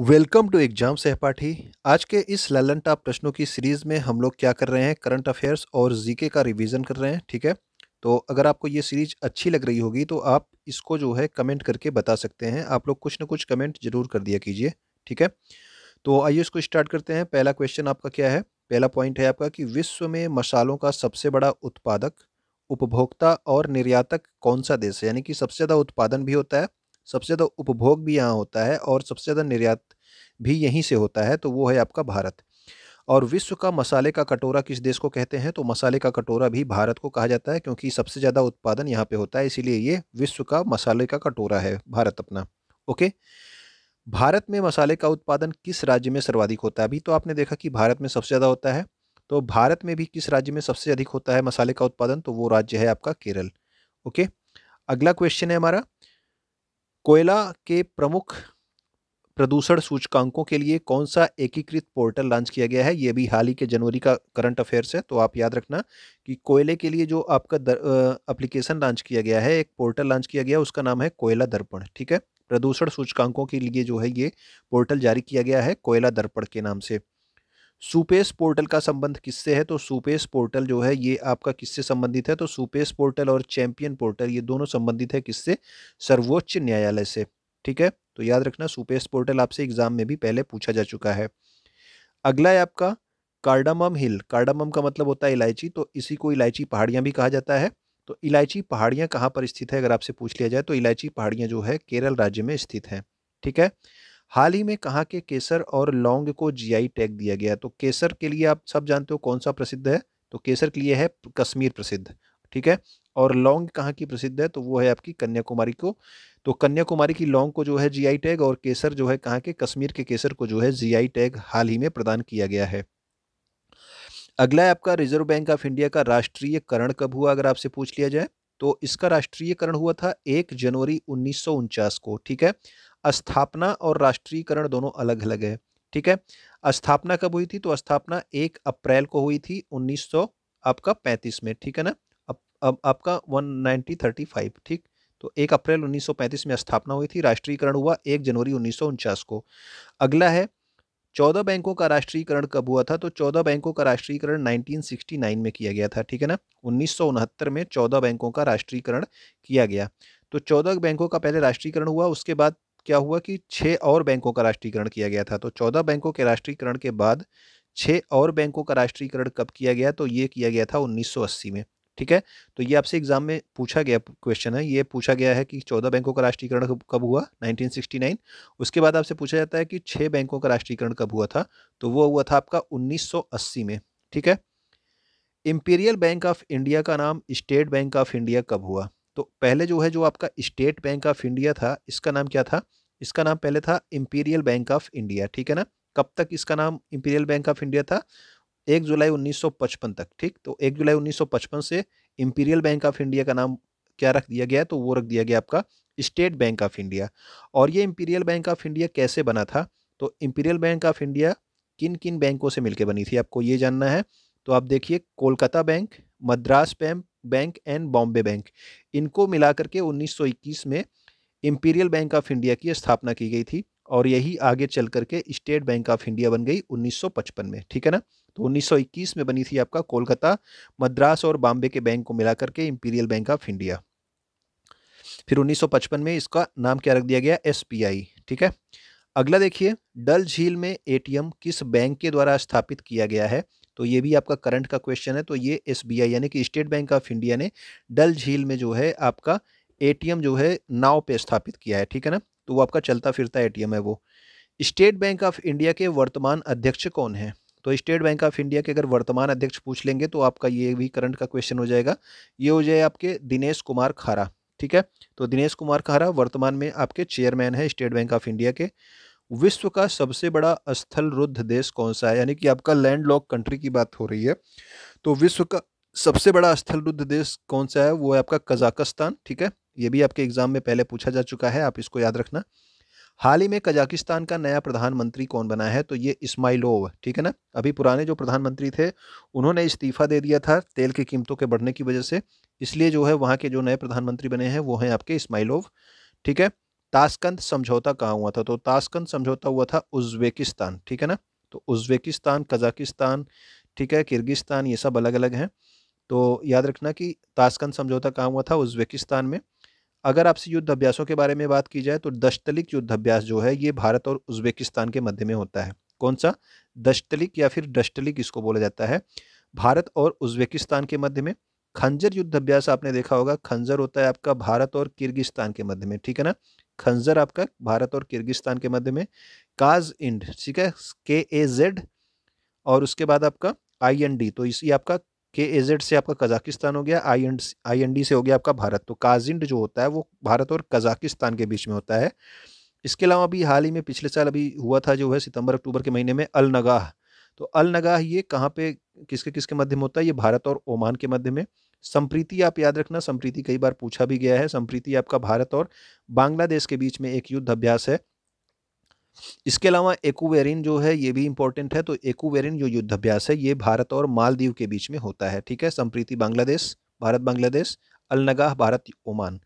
welcome to exam सहपाठी आज के इस ललन टाप प्रश्नों की सीरीज़ में हम लोग क्या कर रहे हैं करंट अफेयर्स और जीके का रिवीजन कर रहे हैं ठीक है तो अगर आपको ये सीरीज अच्छी लग रही होगी तो आप इसको जो है कमेंट करके बता सकते हैं आप लोग कुछ ना कुछ कमेंट जरूर कर दिया कीजिए ठीक है तो आइए इसको स्टार्ट करते हैं पहला क्वेश्चन आपका क्या है पहला पॉइंट है आपका कि विश्व में मसालों का सबसे बड़ा उत्पादक उपभोक्ता और निर्यातक कौन सा देश है यानी कि सबसे ज़्यादा उत्पादन भी होता है सबसे ज़्यादा उपभोग भी यहाँ होता है और सबसे ज़्यादा निर्यात भी यहीं से होता है तो वो है आपका भारत और विश्व का मसाले का कटोरा किस देश को कहते हैं तो मसाले का कटोरा भी भारत को कहा जाता है क्योंकि सबसे ज़्यादा उत्पादन यहाँ पे होता है इसीलिए ये विश्व का मसाले का कटोरा है भारत अपना ओके भारत में मसाले का उत्पादन किस राज्य में सर्वाधिक होता है अभी तो आपने देखा कि भारत में सबसे ज़्यादा होता है तो भारत में भी किस राज्य में सबसे अधिक होता है मसाले का उत्पादन तो वो राज्य है आपका केरल ओके अगला क्वेश्चन है हमारा कोयला के प्रमुख प्रदूषण सूचकांकों के लिए कौन सा एकीकृत पोर्टल लॉन्च किया गया है ये भी हाल ही के जनवरी का करंट अफेयर्स है तो आप याद रखना कि कोयले के लिए जो आपका एप्लीकेशन लॉन्च किया गया है एक पोर्टल लॉन्च किया गया उसका नाम है कोयला दर्पण ठीक है प्रदूषण सूचकांकों के लिए जो है ये पोर्टल जारी किया गया है कोयला दर्पण के नाम से सुपेस पोर्टल का संबंध किससे है तो सुपेस पोर्टल जो है ये आपका किससे संबंधित है तो सुपेस पोर्टल और चैंपियन पोर्टल ये दोनों संबंधित है किससे सर्वोच्च न्यायालय से ठीक है तो याद रखना सुपेस पोर्टल आपसे एग्जाम में भी पहले पूछा जा चुका है अगला है आपका कार्डामम हिल कार्डामम का मतलब होता है इलायची तो इसी को इलायची पहाड़ियाँ भी कहा जाता है तो इलायची पहाड़ियाँ कहाँ पर स्थित है अगर आपसे पूछ लिया जाए तो इलायची पहाड़ियाँ जो है केरल राज्य में स्थित हैं ठीक है हाल ही में कहा के केसर और लौंग को जीआई टैग दिया गया तो केसर के लिए आप सब जानते हो कौन सा प्रसिद्ध है तो केसर के लिए है कश्मीर प्रसिद्ध ठीक है और लौंग कहाँ की प्रसिद्ध है तो वो है आपकी कन्याकुमारी को तो कन्याकुमारी की लौंग को जो है जीआई टैग और केसर जो है कहाँ के कश्मीर के केसर को जो है जीआई टैग हाल ही में प्रदान किया गया है अगला है आपका रिजर्व बैंक ऑफ इंडिया का राष्ट्रीयकरण कब हुआ अगर आपसे पूछ लिया जाए तो इसका राष्ट्रीयकरण हुआ था एक जनवरी उन्नीस को ठीक है स्थापना और राष्ट्रीयकरण दोनों अलग अलग है ठीक है स्थापना कब हुई थी तो स्थापना एक अप्रैल को हुई थी उन्नीस आपका पैंतीस में ठीक है ना अब अब आपका वन थर्टी फाइव ठीक तो एक अप्रैल 1935 में स्थापना हुई थी राष्ट्रीयकरण हुआ एक जनवरी उन्नीस को अगला है चौदह बैंकों का राष्ट्रीयकरण कब हुआ था तो चौदह बैंकों का राष्ट्रीयकरण 1969 में किया गया था ठीक है ना उन्नीस में चौदह बैंकों का राष्ट्रीयकरण किया गया तो चौदह बैंकों का पहले राष्ट्रीयकरण हुआ उसके बाद क्या हुआ कि छः और बैंकों का राष्ट्रीयकरण किया गया था तो चौदह बैंकों के राष्ट्रीयकरण के बाद छः और बैंकों का राष्ट्रीयकरण कब किया गया तो ये किया गया था 1980 में ठीक है तो ये आपसे एग्जाम में पूछा गया क्वेश्चन है ये पूछा गया है कि चौदह बैंकों का राष्ट्रीयकरण कब हुआ 1969 उसके बाद आपसे पूछा जाता है कि छः बैंकों का राष्ट्रीयकरण कब हुआ था तो वो हुआ था आपका 1980 में ठीक है इम्पीरियल बैंक ऑफ इंडिया का नाम स्टेट बैंक ऑफ इंडिया कब हुआ तो पहले जो है जो आपका स्टेट बैंक ऑफ इंडिया था इसका नाम क्या था इसका नाम पहले था इम्पीरियल बैंक ऑफ इंडिया ठीक है ना कब तक इसका नाम इम्पीरियल बैंक ऑफ इंडिया था एक जुलाई 1955 तक ठीक तो एक जुलाई 1955 से इम्पीरियल बैंक ऑफ इंडिया का नाम क्या रख दिया गया तो वो रख दिया गया आपका स्टेट बैंक ऑफ इंडिया और ये इम्पीरियल बैंक ऑफ इंडिया कैसे बना था तो इम्पीरियल बैंक ऑफ इंडिया किन किन बैंकों से मिलकर बनी थी आपको ये जानना है तो आप देखिए Kolkata bank Madras bank bank and Bombay bank इनको मिलाकर के 1921 में इम्पीरियल बैंक ऑफ इंडिया की स्थापना की गई थी और यही आगे चल करके स्टेट बैंक ऑफ इंडिया बन गई 1955 में ठीक है ना तो 1921 में बनी थी आपका कोलकाता मद्रास और बॉम्बे के बैंक को मिलाकर के इम्पीरियल बैंक ऑफ इंडिया फिर 1955 में इसका नाम क्या रख दिया गया एस ठीक है अगला देखिए डल झील में एटीएम किस बैंक के द्वारा स्थापित किया गया है तो ये भी आपका करंट का क्वेश्चन है तो ये एस यानी कि स्टेट बैंक ऑफ इंडिया ने डल झील में जो है आपका ए जो है नाव पे स्थापित किया है ठीक है ना तो वो आपका चलता फिरता ए है वो स्टेट बैंक ऑफ इंडिया के वर्तमान अध्यक्ष कौन है तो स्टेट बैंक ऑफ इंडिया के अगर वर्तमान अध्यक्ष पूछ लेंगे तो आपका ये भी करंट का क्वेश्चन हो जाएगा ये हो जाए आपके दिनेश कुमार खारा ठीक है तो दिनेश कुमार खारा वर्तमान में आपके चेयरमैन है स्टेट बैंक ऑफ इंडिया के विश्व का सबसे बड़ा स्थल रुद्ध देश कौन सा है यानी कि आपका लैंड लॉक कंट्री की बात हो रही है तो विश्व का सबसे बड़ा स्थल रुद्ध देश कौन सा है वो है आपका कजाकिस्तान ठीक है ये भी आपके एग्जाम में पहले पूछा जा चुका है आप इसको याद रखना हाल ही में कजाकिस्तान का नया प्रधानमंत्री कौन बना है तो ये इस्माइलोव ठीक है ना अभी पुराने जो प्रधानमंत्री थे उन्होंने इस्तीफा दे दिया था तेल की कीमतों के बढ़ने की वजह से इसलिए जो है वहाँ के जो नए प्रधानमंत्री बने हैं वो हैं आपके इस्माइलोव ठीक है ताशकंद समझौता कहाँ हुआ था तो ताशकंद समझौता हुआ था उज्बेकिस्तान ठीक है ना तो उज्बेकिस्तान कजाकिस्तान ठीक है किर्गिस्तान ये सब अलग अलग हैं तो याद रखना कि ताशकंद समझौता कहाँ हुआ था उज्बेकिस्तान में अगर आपसे युद्ध अभ्यासों के बारे में बात की जाए तो दशतलिक युद्ध अभ्यास जो है ये भारत और उज्बेकिस्तान के मध्य में होता है कौन सा दशतलिक या फिर डस्टलिक इसको बोला जाता है भारत और उज्बेकिस्तान के मध्य में खंजर युद्ध अभ्यास आपने देखा होगा खंजर होता है आपका भारत और किर्गिस्तान के मध्य में ठीक है ना खंजर आपका भारत और किर्गिस्तान के मध्य में काज इंड ठीक है के ए जेड और उसके बाद आपका आई एन डी तो इसी आपका के ए जेड से आपका कजाकिस्तान हो गया I N I N D से हो गया आपका भारत तो काजिंड जो होता है वो भारत और कजाकिस्तान के बीच में होता है इसके अलावा अभी हाल ही में पिछले साल अभी हुआ था जो है सितंबर अक्टूबर के महीने में अल नगाह तो अल नगाह ये कहाँ पे किसके किसके मध्य में होता है ये भारत और ओमान के मध्य में संप्रीति आप याद रखना संप्रीति कई बार पूछा भी गया है संप्रीति आपका भारत और बांग्लादेश के बीच में एक युद्ध अभ्यास है इसके अलावा एकुवेरिन जो है ये भी इंपॉर्टेंट है तो एकुवेरिन जो युद्ध अभ्यास है ये भारत और मालदीव के बीच में होता है ठीक है संप्रीति बांग्लादेश भारत बांग्लादेश अलनगाह भारत ओमान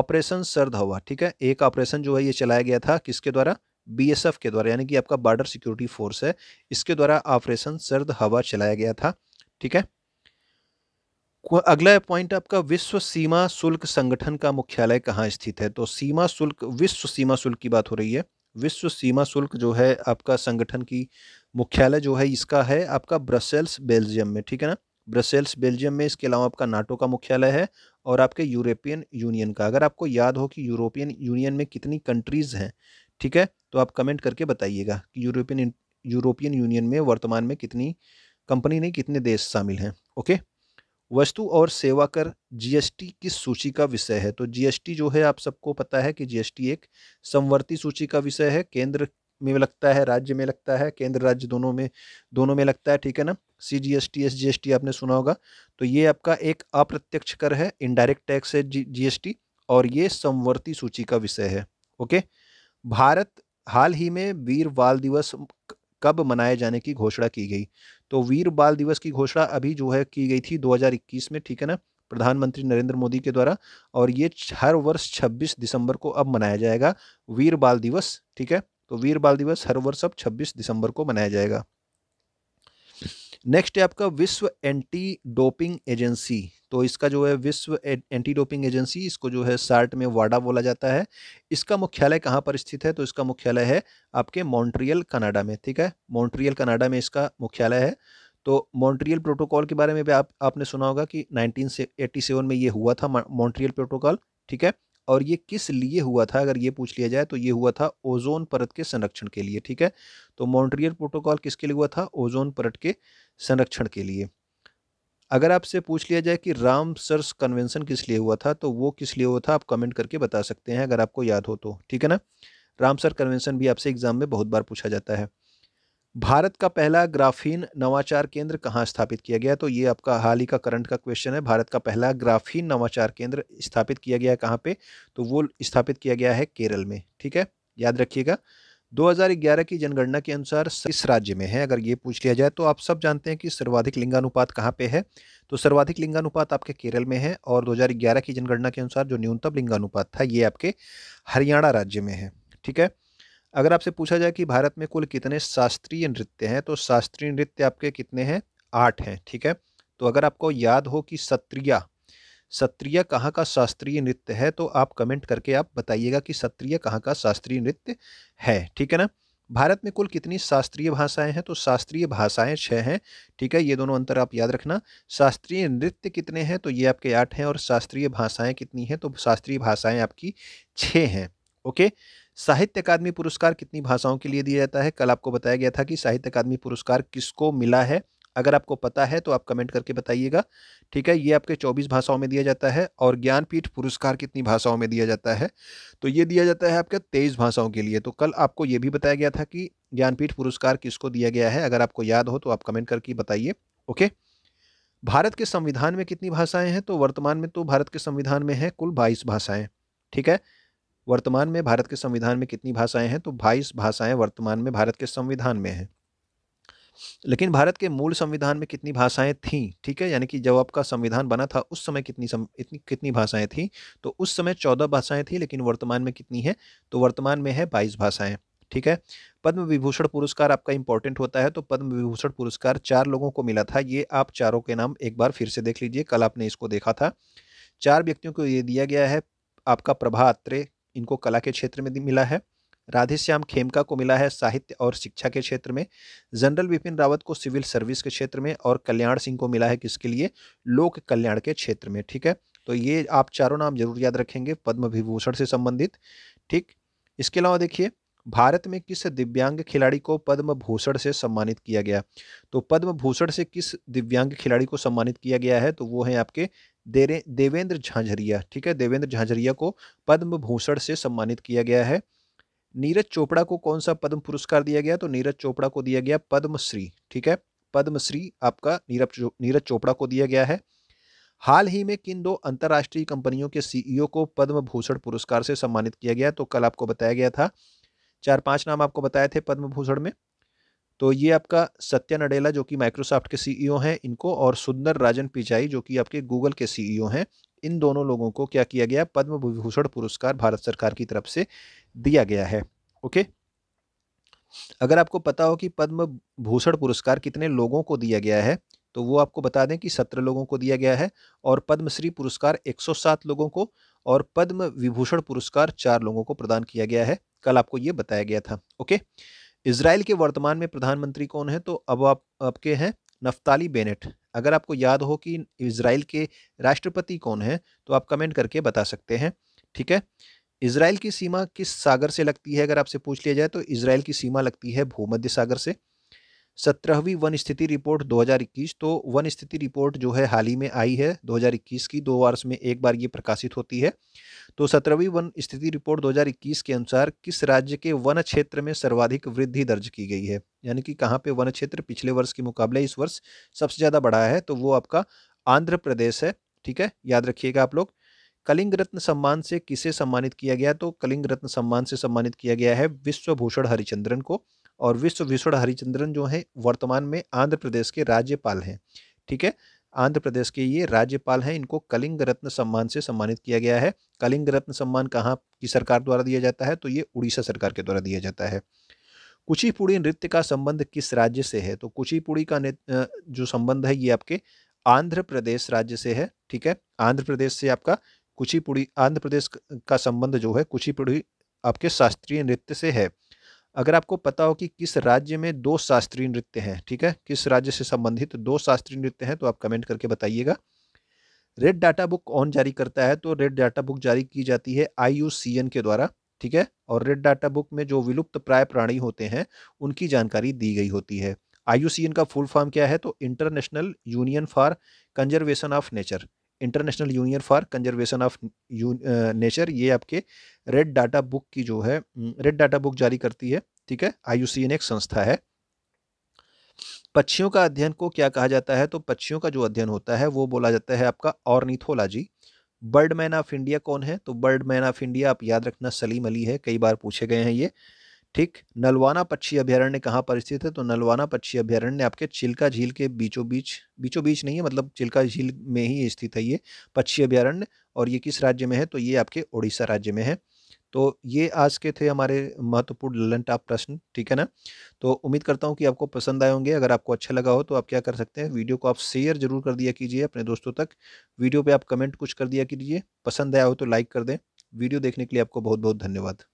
ऑपरेशन सर्द हवा ठीक है एक ऑपरेशन जो है ये चलाया गया था किसके द्वारा बीएसएफ के द्वारा यानी कि आपका बॉर्डर सिक्योरिटी फोर्स है इसके द्वारा ऑपरेशन सर्द हवा चलाया गया था ठीक है अगला पॉइंट आपका विश्व सीमा शुल्क संगठन का मुख्यालय कहाँ स्थित है तो सीमा शुल्क विश्व सीमा शुल्क की बात हो रही है विश्व सीमा शुल्क जो है आपका संगठन की मुख्यालय जो है इसका है आपका ब्रसेल्स बेल्जियम में ठीक है ना ब्रसेल्स बेल्जियम में इसके अलावा आपका नाटो का मुख्यालय है और आपके यूरोपियन यूनियन का अगर आपको याद हो कि यूरोपियन यूनियन में कितनी कंट्रीज़ हैं ठीक है तो आप कमेंट करके बताइएगा कि यूरोपियन यूरोपियन यूनियन में वर्तमान में कितनी कंपनी नहीं कितने देश शामिल हैं ओके वस्तु और सेवा कर जीएसटी किस सूची का विषय है तो जीएसटी जो है आप सबको पता है कि जीएसटी एक समवर्ती सूची का विषय है केंद्र में लगता है राज्य में लगता है केंद्र राज्य दोनों में दोनों में लगता है ठीक है ना C G S T S G S T आपने सुना होगा तो ये आपका एक अप्रत्यक्ष कर है इनडायरेक्ट टैक्स है जी एस टी और ये संवर्ती सूची का विषय है ओके भारत हाल ही में वीर बाल दिवस कब मनाए जाने की घोषणा की गई तो वीर बाल दिवस की घोषणा अभी जो है की गई थी 2021 में ठीक है ना प्रधानमंत्री नरेंद्र मोदी के द्वारा और ये हर वर्ष 26 दिसंबर को अब मनाया जाएगा वीर बाल दिवस ठीक है तो वीर बाल दिवस हर वर्ष अब 26 दिसंबर को मनाया जाएगा नेक्स्ट है आपका विश्व एंटी डोपिंग एजेंसी तो इसका जो है विश्व एंटी डोपिंग एजेंसी इसको जो है सार्ट में वाडा बोला जाता है इसका मुख्यालय कहाँ पर स्थित है तो इसका मुख्यालय है आपके मॉन्ट्रियल कनाडा में ठीक है मॉन्ट्रियल कनाडा में इसका मुख्यालय है तो मॉन्ट्रियल प्रोटोकॉल के बारे में भी आप आपने सुना होगा कि 1987 में ये हुआ था मॉन्ट्रियल प्रोटोकॉल ठीक है और ये किस लिए हुआ था अगर ये पूछ लिया जाए तो ये हुआ था ओजोन परत के संरक्षण के लिए ठीक है तो मॉन्ट्रियल प्रोटोकॉल किसके लिए हुआ था ओजोन परत के संरक्षण के लिए अगर आपसे पूछ लिया जाए कि राम सर्स कन्वेंशन किस लिए हुआ था तो वो किस लिए हुआ था आप कमेंट करके बता सकते हैं अगर आपको याद हो तो ठीक है ना रामसर कन्वेंशन भी आपसे एग्जाम में बहुत बार पूछा जाता है भारत का पहला ग्राफीन नवाचार केंद्र कहाँ स्थापित किया गया तो ये आपका हाल ही का करंट का क्वेश्चन है भारत का पहला ग्राफीन नवाचार केंद्र स्थापित किया गया है कहाँ पे तो वो स्थापित किया गया है केरल में ठीक है याद रखिएगा 2011 की जनगणना के अनुसार किस राज्य में है अगर ये पूछ लिया जाए तो आप सब जानते हैं कि सर्वाधिक लिंगानुपात कहाँ पे है तो सर्वाधिक लिंगानुपात आपके केरल में है और 2011 की जनगणना के अनुसार जो न्यूनतम लिंगानुपात था ये आपके हरियाणा राज्य में है ठीक है अगर आपसे पूछा जाए कि भारत में कुल कितने शास्त्रीय नृत्य हैं तो शास्त्रीय नृत्य आपके कितने हैं आठ हैं ठीक है तो अगर आपको याद हो कि सत्रिया सत्रिय कहाँ का शास्त्रीय नृत्य है तो आप कमेंट करके आप बताइएगा कि सत्रिय कहाँ का शास्त्रीय नृत्य है ठीक है ना भारत में कुल कितनी शास्त्रीय भाषाएं हैं तो शास्त्रीय भाषाएं छः हैं ठीक है ये दोनों अंतर आप याद रखना शास्त्रीय नृत्य कितने हैं तो ये आपके आठ हैं और शास्त्रीय भाषाएं कितनी हैं तो शास्त्रीय भाषाएं आपकी छः हैं ओके साहित्य अकादमी पुरस्कार कितनी भाषाओं के लिए दिया जाता है कल आपको बताया गया था कि साहित्य अकादमी पुरस्कार किसको मिला है अगर आपको पता है तो आप कमेंट करके बताइएगा ठीक है ये आपके 24 भाषाओं में दिया जाता है और ज्ञानपीठ पुरस्कार कितनी भाषाओं में दिया जाता है तो ये दिया जाता है आपके तेईस भाषाओं के लिए तो कल आपको ये भी बताया गया था कि ज्ञानपीठ पुरस्कार किसको दिया गया है अगर आपको याद हो तो आप कमेंट करके बताइए ओके भारत के संविधान में कितनी भाषाएं हैं तो वर्तमान में तो भारत के संविधान में है कुल बाईस भाषाएं ठीक है वर्तमान में भारत के संविधान में कितनी भाषाएं हैं तो बाईस भाषाएं वर्तमान में भारत के संविधान में हैं लेकिन भारत के मूल संविधान में कितनी भाषाएं थीं ठीक है यानी कि जब आपका संविधान बना था उस समय कितनी सम, इतनी कितनी भाषाएं थीं तो उस समय चौदह भाषाएं थीं लेकिन वर्तमान में कितनी है तो वर्तमान में है बाईस भाषाएं ठीक है पद्म विभूषण पुरस्कार आपका इंपॉर्टेंट होता है तो पद्म विभूषण पुरस्कार चार लोगों को मिला था ये आप चारों के नाम एक बार फिर से देख लीजिए कल आपने इसको देखा था चार व्यक्तियों को ये दिया गया है आपका प्रभा अत्रे इनको कला के क्षेत्र में मिला है राधेश्याम खेमका को मिला है साहित्य और शिक्षा के क्षेत्र में जनरल विपिन रावत को सिविल सर्विस के क्षेत्र में और कल्याण सिंह को मिला है किसके लिए लोक कल्याण के क्षेत्र में ठीक है तो ये आप चारों नाम जरूर याद रखेंगे पद्म विभूषण से संबंधित ठीक इसके अलावा देखिए भारत में किस दिव्यांग खिलाड़ी को पद्म भूषण से सम्मानित किया गया तो पद्म भूषण से किस दिव्यांग खिलाड़ी को सम्मानित किया गया है तो वो है आपके देरे देवेंद्र झांझरिया ठीक है देवेंद्र झांझरिया को पद्म भूषण से सम्मानित किया गया है नीरज चोपड़ा को कौन सा पद्म पुरस्कार दिया गया तो नीरज चोपड़ा को दिया गया पद्मश्री ठीक है पद्मश्री आपका नीरज नीरज चोपड़ा को दिया गया है हाल ही में किन दो अंतर्राष्ट्रीय कंपनियों के सीईओ e को पद्म भूषण पुरस्कार से सम्मानित किया गया तो कल आपको बताया गया था चार पांच नाम आपको बताए थे पद्म भूषण में तो ये आपका सत्या नडेला जो कि माइक्रोसॉफ्ट के सीईओ e हैं इनको और सुंदर राजन पिचाई जो कि आपके गूगल के सीईओ e हैं इन दोनों लोगों को क्या किया गया पद्म विभूषण पुरस्कार भारत सरकार की तरफ से दिया गया है ओके अगर आपको पता हो कि पद्म भूषण पुरस्कार कितने लोगों को दिया गया है तो वो आपको बता दें कि सत्रह लोगों को दिया गया है और पद्मश्री पुरस्कार एक लोगों को और पद्म विभूषण पुरस्कार चार लोगों को प्रदान किया गया है कल आपको ये बताया गया था ओके इसराइल के वर्तमान में प्रधानमंत्री कौन है तो अब आप आपके हैं नफ्ताली बेनेट अगर आपको याद हो कि इसराइल के राष्ट्रपति कौन है तो आप कमेंट करके बता सकते हैं ठीक है इसराइल की सीमा किस सागर से लगती है अगर आपसे पूछ लिया जाए तो इसराइल की सीमा लगती है भूमध्य सागर से सत्रहवीं वन स्थिति रिपोर्ट 2021 तो वन स्थिति रिपोर्ट जो है हाल ही में आई है 2021 की दो वर्ष में एक बार ये प्रकाशित होती है तो सत्रहवीं वन स्थिति रिपोर्ट 2021 के अनुसार किस राज्य के वन क्षेत्र में सर्वाधिक वृद्धि दर्ज की गई है यानी कि कहाँ पे वन क्षेत्र पिछले वर्ष के मुकाबले इस वर्ष सबसे ज़्यादा बढ़ा है तो वो आपका आंध्र प्रदेश है ठीक है याद रखिएगा आप लोग कलिंग रत्न सम्मान से किसे सम्मानित किया गया तो कलिंग रत्न सम्मान से सम्मानित किया गया है विश्वभूषण हरिचंद्रन को और विश्व हरिचंद्रन जो है वर्तमान में आंध्र प्रदेश के राज्यपाल हैं ठीक है आंध्र प्रदेश के ये राज्यपाल हैं इनको कलिंग रत्न सम्मान से सम्मानित किया गया है कलिंग रत्न सम्मान कहाँ की सरकार द्वारा दिया जाता है तो ये उड़ीसा सरकार के द्वारा दिया जाता है कुचिपुड़ी नृत्य का संबंध किस राज्य से है तो कुचिपुड़ी का जो संबंध है ये आपके आंध्र प्रदेश राज्य से है ठीक है आंध्र प्रदेश से आपका कुचिपुड़ी आंध्र प्रदेश का संबंध जो है कुचिपुड़ी आपके शास्त्रीय नृत्य से है अगर आपको पता हो कि किस राज्य में दो शास्त्रीय नृत्य हैं ठीक है किस राज्य से संबंधित दो शास्त्रीय नृत्य हैं तो आप कमेंट करके बताइएगा रेड डाटा बुक कौन जारी करता है तो रेड डाटा बुक जारी की जाती है आई के द्वारा ठीक है और रेड डाटा बुक में जो विलुप्त प्राय प्राणी होते हैं उनकी जानकारी दी गई होती है आई का फुल फॉर्म क्या है तो international union for conservation of nature international union for conservation of nature ये आपके रेड डाटा बुक की जो है रेड डाटा बुक जारी करती है ठीक है आई एक संस्था है पक्षियों का अध्ययन को क्या कहा जाता है तो पक्षियों का जो अध्ययन होता है वो बोला जाता है आपका ornithology bird man of India कौन है तो बर्ड मैन ऑफ इंडिया आप याद रखना सलीम अली है कई बार पूछे गए हैं ये ठीक नलवाना पक्षी अभ्यारण्य कहाँ पर स्थित है तो नलवाना पक्षी अभ्यारण्य आपके चिल्का झील के बीचों बीच बीचों बीच नहीं है मतलब चिल्का झील में ही स्थित है ये पक्षी अभ्यारण्य और ये किस राज्य में है तो ये आपके उड़ीसा राज्य में है तो ये आज के थे हमारे महत्वपूर्ण ललन टाप प्रश्न ठीक है ना तो उम्मीद करता हूँ कि आपको पसंद आए होंगे अगर आपको अच्छा लगा हो तो आप क्या कर सकते हैं वीडियो को आप शेयर जरूर कर दिया कीजिए अपने दोस्तों तक वीडियो पे आप कमेंट कुछ कर दिया कीजिए पसंद आया हो तो लाइक कर दें वीडियो देखने के लिए आपको बहुत बहुत धन्यवाद